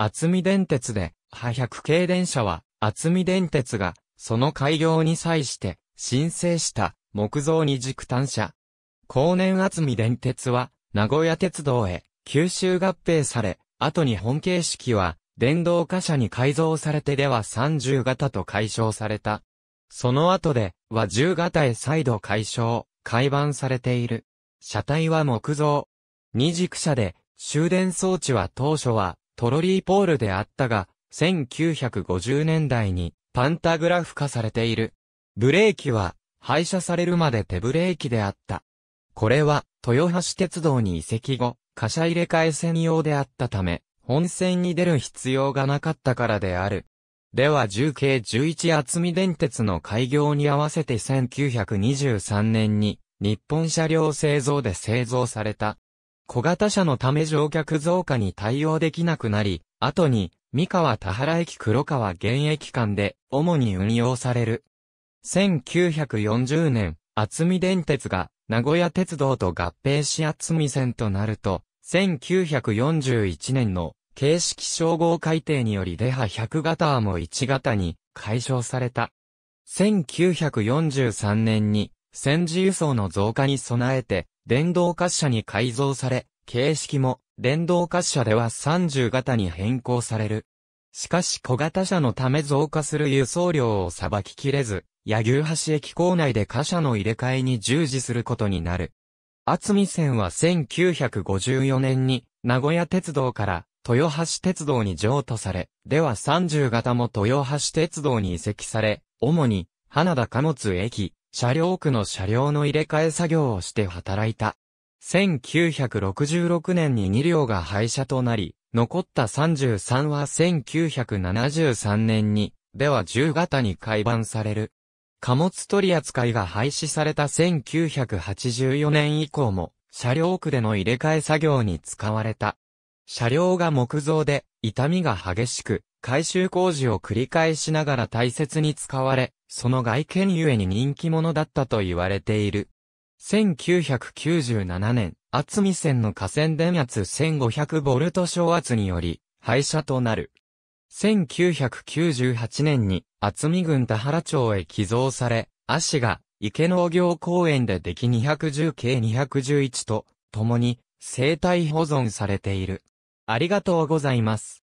厚見電鉄で、破百系電車は、厚見電鉄が、その開業に際して、申請した、木造二軸単車。後年厚見電鉄は、名古屋鉄道へ、九州合併され、後に本形式は、電動貨車に改造されてでは30型と解消された。その後で、は10型へ再度解消、改版されている。車体は木造。二軸車で、終電装置は当初は、トロリーポールであったが、1950年代にパンタグラフ化されている。ブレーキは廃車されるまで手ブレーキであった。これは豊橋鉄道に移籍後、貨車入れ替え専用であったため、本線に出る必要がなかったからである。では重慶11厚み電鉄の開業に合わせて1923年に日本車両製造で製造された小型車のため乗客増加に対応できなくなり、後に、三河田原駅黒川現役間で、主に運用される。1940年、厚見電鉄が、名古屋鉄道と合併し厚見線となると、1941年の、形式称号改定により出波100型も1型に、解消された。1943年に、戦時輸送の増加に備えて、電動滑車に改造され、形式も電動滑車では30型に変更される。しかし小型車のため増加する輸送量をさばききれず、柳生橋駅構内で貨車の入れ替えに従事することになる。厚見線は1954年に名古屋鉄道から豊橋鉄道に譲渡され、では30型も豊橋鉄道に移籍され、主に花田貨物駅、車両区の車両の入れ替え作業をして働いた。1966年に2両が廃車となり、残った33は1973年に、では10型に改版される。貨物取扱いが廃止された1984年以降も、車両区での入れ替え作業に使われた。車両が木造で、痛みが激しく、改修工事を繰り返しながら大切に使われ、その外見ゆえに人気者だったと言われている。1997年、厚見線の河川電圧1 5 0 0ト小圧により、廃車となる。1998年に、厚見郡田原町へ寄贈され、足が、池農業公園で出来210系211と、共に、生態保存されている。ありがとうございます。